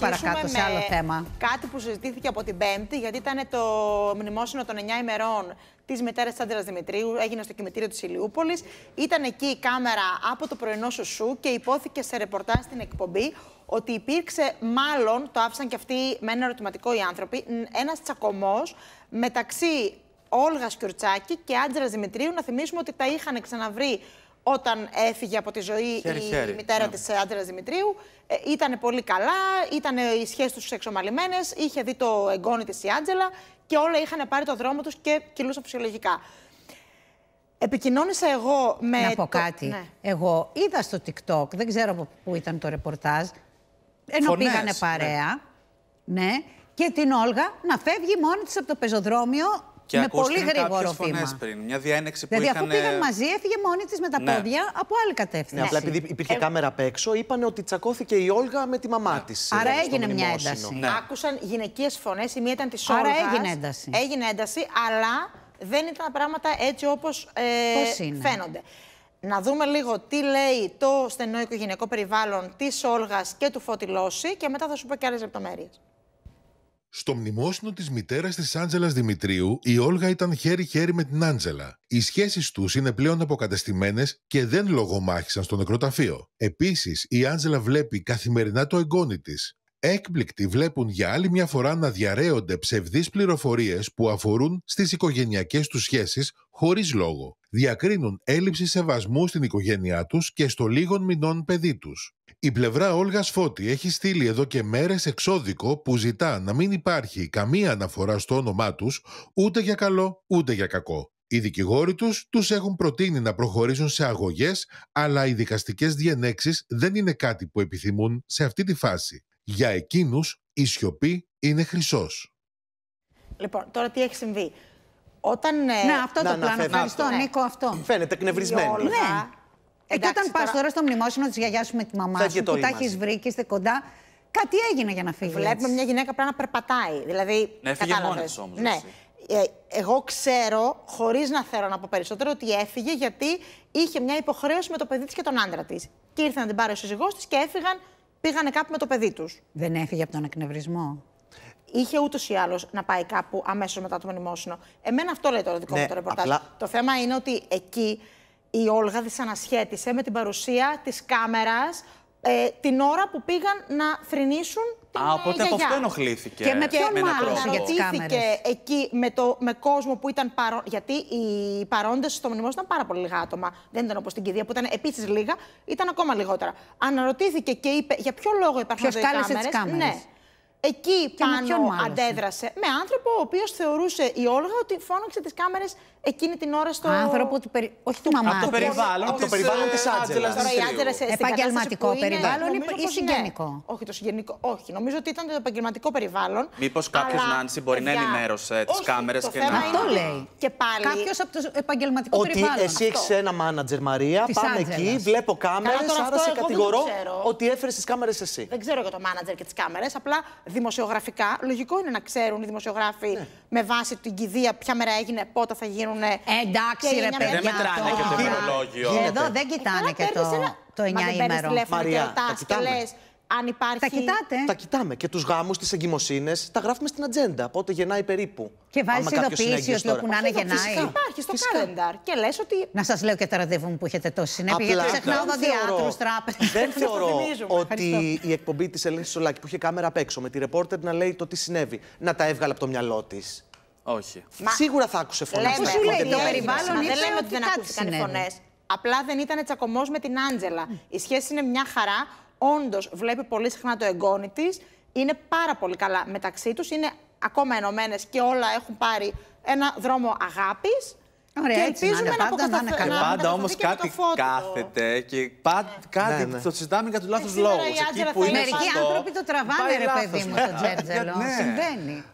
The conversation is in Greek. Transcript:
παρακάτω σε άλλο θέμα. Κάτι που συζητήθηκε από την Πέμπτη, γιατί ήταν το μνημόσυνο των 9 ημερών της μητέρας Άντρας Δημητρίου, έγινε στο κημητήριο της Ηλιούπολης. Ήταν εκεί η κάμερα από το πρωινό σου και υπόθηκε σε ρεπορτάζ στην εκπομπή ότι υπήρξε, μάλλον το άφησαν και αυτοί με ένα ερωτηματικό οι άνθρωποι, ένας τσακωμός μεταξύ Όλγας Κιουρτσάκη και Άντρας Δημητρίου. Να θυμίσουμε ότι τα είχαν ξαναβρει όταν έφυγε από τη ζωή η, μητέρα yeah. Ναι. της ε, άντρας Δημητρίου. Ε, ήταν πολύ καλά, ήταν ε, οι σχέσεις τους εξομαλυμένε, είχε δει το εγγόνι της η Άντζελα και όλα είχαν πάρει το δρόμο τους και κυλούσαν ψυχολογικά. Επικοινώνησα εγώ με... Να πω κάτι. Ναι. Εγώ είδα στο TikTok, δεν ξέρω από πού ήταν το ρεπορτάζ, ενώ Φωνές, πήγανε ναι. παρέα, ναι. ναι, και την Όλγα να φεύγει μόνη της από το πεζοδρόμιο και με πολύ γρήγορο βήμα. πριν, μια διένεξη που δηλαδή, είχαν... αφού πήγαν μαζί, έφυγε μόνη της με τα ναι. πόδια από άλλη κατεύθυνση. Ναι, απλά επειδή υπήρχε ε, κάμερα απ' έξω, είπαν ότι τσακώθηκε η Όλγα με τη μαμά ναι. της. Άρα δηλαδή, έγινε μια ένταση. Ναι. Άκουσαν γυναικείες φωνές, η μία ήταν της Όλγα. Άρα έγινε ένταση. Έγινε ένταση, αλλά δεν ήταν πράγματα έτσι όπως ε, φαίνονται. Να δούμε λίγο τι λέει το στενό οικογενειακό περιβάλλον της Όλγας και του Φωτιλώση και μετά θα σου πω και άλλες λεπτομέρειες. Στο μνημόσυνο της μητέρας της Άντζελας Δημητρίου, η Όλγα ήταν χέρι-χέρι με την Άντζελα. Οι σχέσεις τους είναι πλέον αποκατεστημένες και δεν λογομάχησαν στο νεκροταφείο. Επίσης, η Άντζελα βλέπει καθημερινά το εγγόνι της, Έκπληκτοι βλέπουν για άλλη μια φορά να διαραίονται ψευδείς πληροφορίες που αφορούν στις οικογενειακές τους σχέσεις χωρίς λόγο. Διακρίνουν έλλειψη σεβασμού στην οικογένειά τους και στο λίγων μηνών παιδί τους. Η πλευρά Όλγας Φώτη έχει στείλει εδώ και μέρες εξώδικο που ζητά να μην υπάρχει καμία αναφορά στο όνομά τους ούτε για καλό ούτε για κακό. Οι δικηγόροι τους τους έχουν προτείνει να προχωρήσουν σε αγωγές, αλλά οι δικαστικές διενέξεις δεν είναι κάτι που επιθυμούν σε αυτή τη φάση. Για εκείνους, η σιωπή είναι χρυσός. Λοιπόν, τώρα τι έχει συμβεί. Όταν, ε, Ναι, αυτό να, το πλάνο. Ευχαριστώ, αυτό. Ναι. Νίκο, αυτό. Φαίνεται εκνευρισμένη. Ναι. Ε, Εντάξει, και όταν τώρα... πας τώρα στο μνημόσυνο της γιαγιάς σου με τη μαμά σου, που τα έχει βρει και είστε κοντά, κάτι έγινε για να φύγεις. Βλέπουμε μια γυναίκα πρέπει να περπατάει. Δηλαδή, ναι, έφυγε μόνη όμως. Ναι. Ε, εγώ ξέρω, χωρίς να θέλω να πω περισσότερο, ότι έφυγε γιατί είχε μια υποχρέωση με το παιδί της και τον άντρα της. Και ήρθε να την πάρει ο σύζυγός της και έφυγαν πήγανε κάπου με το παιδί τους. Δεν έφυγε από τον εκνευρισμό. Είχε ούτως ή άλλως να πάει κάπου αμέσως μετά το μνημόσυνο. Εμένα αυτό λέει το δικό μου ναι, το ρεπορτάζ. Το θέμα είναι ότι εκεί η Όλγα δυσανασχέτησε με την παρουσία της κάμερας ε, την ώρα που πήγαν να θρυνήσουν Α, ναι, οπότε από αυτό ενοχλήθηκε. Και με ποιον μάλλον για εκεί με, το, με κόσμο που ήταν παρόν. Γιατί οι παρόντες στο μνημόνιο ήταν πάρα πολύ λίγα άτομα. Δεν ήταν όπως την Κηδεία που ήταν επίσης λίγα, ήταν ακόμα λιγότερα. Αναρωτήθηκε και είπε για ποιο λόγο υπάρχουν Ποιος κάλεσε Τις κάμερες. Ναι. Εκεί και πάνω αντέδρασε. Με άνθρωπο ο οποίος θεωρούσε η Όλγα ότι φώναξε τις κάμερες εκείνη την ώρα στο. Άνθρωπο του Όχι του μαμά. Από το περιβάλλον, από το περιβάλλον ε, της Άτζελα. Ε, επαγγελματικό περιβάλλον ή συγγενικό. Όχι, το συγγενικό. Όχι, νομίζω ότι ήταν το επαγγελματικό περιβάλλον. Μήπως κάποιο Νάνση μπορεί να ενημέρωσε τις κάμερες και να. Αυτό λέει. Και πάλι. Κάποιος από το επαγγελματικό περιβάλλον. Ότι εσύ έχεις ένα μάνατζερ Μαρία, πάμε εκεί, βλέπω κάμερε, άρα σε κατηγορώ ότι έφερες τις κάμερες εσύ. Δεν ξέρω εγώ το μάνατζερ και τις κάμερες, απλά δημοσιογραφικά. Λογικό είναι να ξέρουν οι δημοσιογράφοι ναι. με βάση την κηδεία ποια μέρα έγινε, πότε θα γίνουν. Ε, εντάξει, ρε παιδιά. Δεν μετράνε και το ημερολόγιο. Εδώ δεν κοιτάνε ε, και το, το 9 ημερολόγιο. ρωτάς και λες, αν υπάρχει. Τα κοιτάτε. Τα κοιτάμε. Και τους γάμους, τις εγκυμοσύνες, τα γράφουμε στην ατζέντα. Πότε γεννάει περίπου. Και βάζει ειδοποίηση ότι όπου να είναι γεννάει. Φυσικά. Υπάρχει στο calendar. Και λες ότι. Να σας λέω και τα ραντεβού μου που έχετε τόση συνέπεια. Γιατί ξεχνάω δοντιάτρου, τράπεζες. Δεν θεωρώ ότι η εκπομπή της Ελένης Σολάκη που είχε κάμερα απ' έξω με τη ρεπόρτερ να λέει το τι συνέβη, να τα έβγαλε από το μυαλό της. Όχι. Μα... Σίγουρα θα άκουσε φωνέ. σου λέει, το περιβάλλον δεν λέμε ότι δεν ακούστηκαν φωνές. Απλά δεν ήταν τσακωμός με την Άντζελα. Η σχέση είναι μια χαρά όντως βλέπει πολύ συχνά το εγγόνι της. Είναι πάρα πολύ καλά μεταξύ τους. Είναι ακόμα ενωμένες και όλα έχουν πάρει ένα δρόμο αγάπης. Ωραία, και ελπίζουμε να, πάντα, να ε, Και πάντα όμω κάτι κάθεται και πά... Ναι, ναι. κάτι ναι, ναι. το συζητάμε για τους λάθος λόγου. Μερικοί άνθρωποι το τραβάνε, ρε παιδί μου, το ναι. τζέρτζελο. Συμβαίνει.